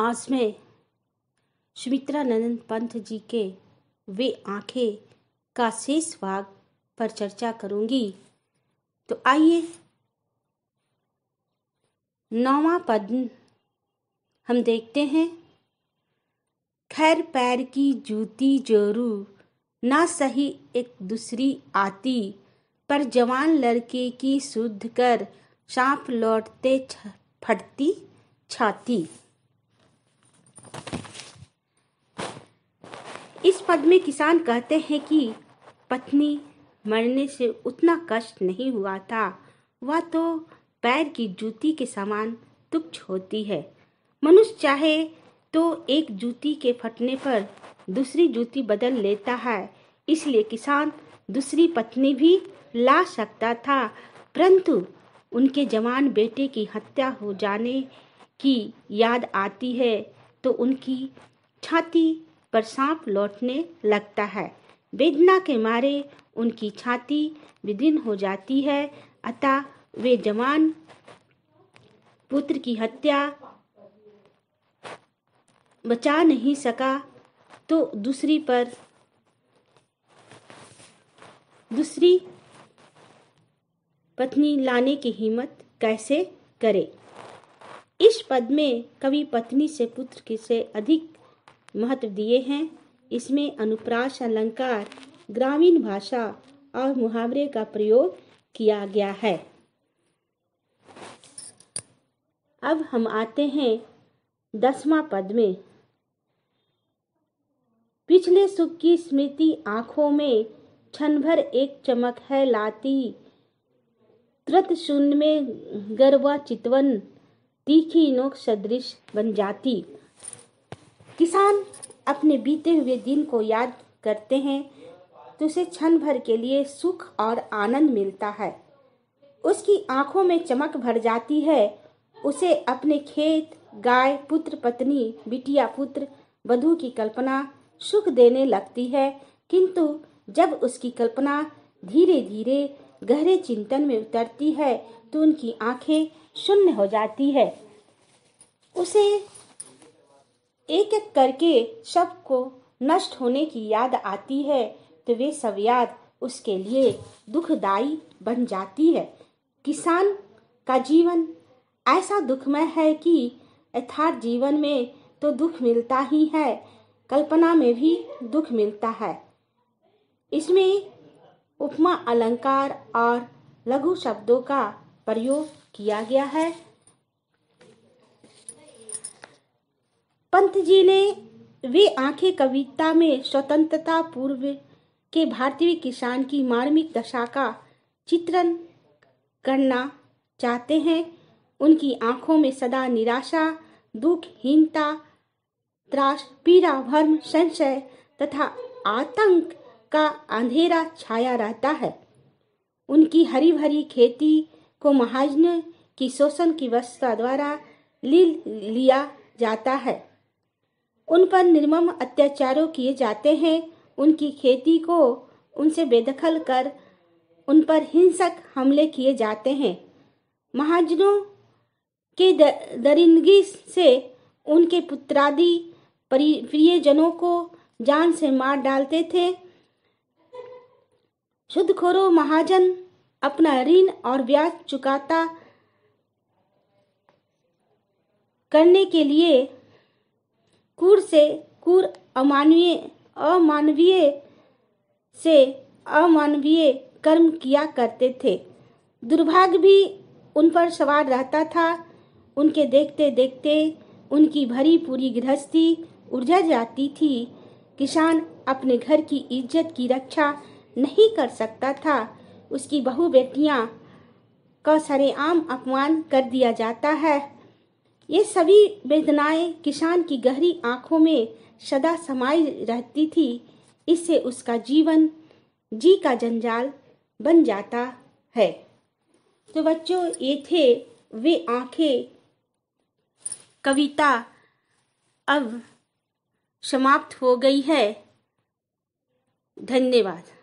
आँच में सुमित्रानंद पंथ जी के वे आंखें का शेष भाग पर चर्चा करूंगी तो आइए नौवा पद हम देखते हैं खैर पैर की जूती जोरू ना सही एक दूसरी आती पर जवान लड़के की शुद्ध कर सांप लौटते फटती छाती इस पद में किसान कहते हैं कि पत्नी मरने से उतना कष्ट नहीं हुआ था वह तो पैर की जूती के समान तुच्छ होती है मनुष्य चाहे तो एक जूती के फटने पर दूसरी जूती बदल लेता है इसलिए किसान दूसरी पत्नी भी ला सकता था परंतु उनके जवान बेटे की हत्या हो जाने की याद आती है तो उनकी छाती पर सांप लौटने लगता है वेदना के मारे उनकी छाती विदिन हो जाती है अतः वे जवान पुत्र की हत्या बचा नहीं सका तो दूसरी पर दूसरी पत्नी लाने की हिम्मत कैसे करे इस पद में कवि पत्नी से पुत्र की से अधिक महत्व दिए हैं इसमें अनुप्रास अलंकार ग्रामीण भाषा और मुहावरे का प्रयोग किया गया है अब हम आते हैं दसवा पद में पिछले सुख की स्मृति आंखों में क्षण भर एक चमक है लाती त्रत शून्य में गर्वा चितवन तीखी नोक सदृश बन जाती किसान अपने बीते हुए दिन को याद करते हैं तो उसे क्षण भर के लिए सुख और आनंद मिलता है उसकी आंखों में चमक भर जाती है उसे अपने खेत गाय पुत्र पत्नी बिटिया पुत्र बधू की कल्पना सुख देने लगती है किंतु जब उसकी कल्पना धीरे धीरे गहरे चिंतन में उतरती है तो उनकी आंखें शून्य हो जाती है उसे एक एक करके को नष्ट होने की याद आती है तो वे सब याद उसके लिए दुखदाई बन जाती है किसान का जीवन ऐसा दुखमय है कि यथार्थ जीवन में तो दुख मिलता ही है कल्पना में भी दुख मिलता है इसमें उपमा अलंकार और लघु शब्दों का प्रयोग किया गया है पंत जी ने वे आंखें कविता में स्वतंत्रता पूर्व के भारतीय किसान की मार्मिक दशा का चित्रण करना चाहते हैं उनकी आंखों में सदा निराशा दुख हीनता त्रास पीड़ा भर्म संशय तथा आतंक का अंधेरा छाया रहता है उनकी हरी भरी खेती को महाजन की शोषण की व्यवस्था द्वारा लील लिया जाता है उन पर निर्मम अत्याचारों किए जाते हैं उनकी खेती को उनसे बेदखल कर उन पर हिंसक हमले किए जाते हैं महाजनों के दरिंदगी से उनके पुत्रादि प्रियजनों को जान से मार डालते थे शुद्धखोरों महाजन अपना ऋण और ब्याज चुकाता करने के लिए कुर से कुर अमानवीय अमानवीय से अमानवीय कर्म किया करते थे दुर्भाग्य भी उन पर सवार रहता था उनके देखते देखते उनकी भरी पूरी गृहस्थी उर्जा जाती थी किसान अपने घर की इज्जत की रक्षा नहीं कर सकता था उसकी बहु बेटियां का सरेआम अपमान कर दिया जाता है ये सभी वेदनाएं किसान की गहरी आंखों में सदा समाई रहती थी इससे उसका जीवन जी का जंजाल बन जाता है तो बच्चों ये थे वे आंखें कविता अब समाप्त हो गई है धन्यवाद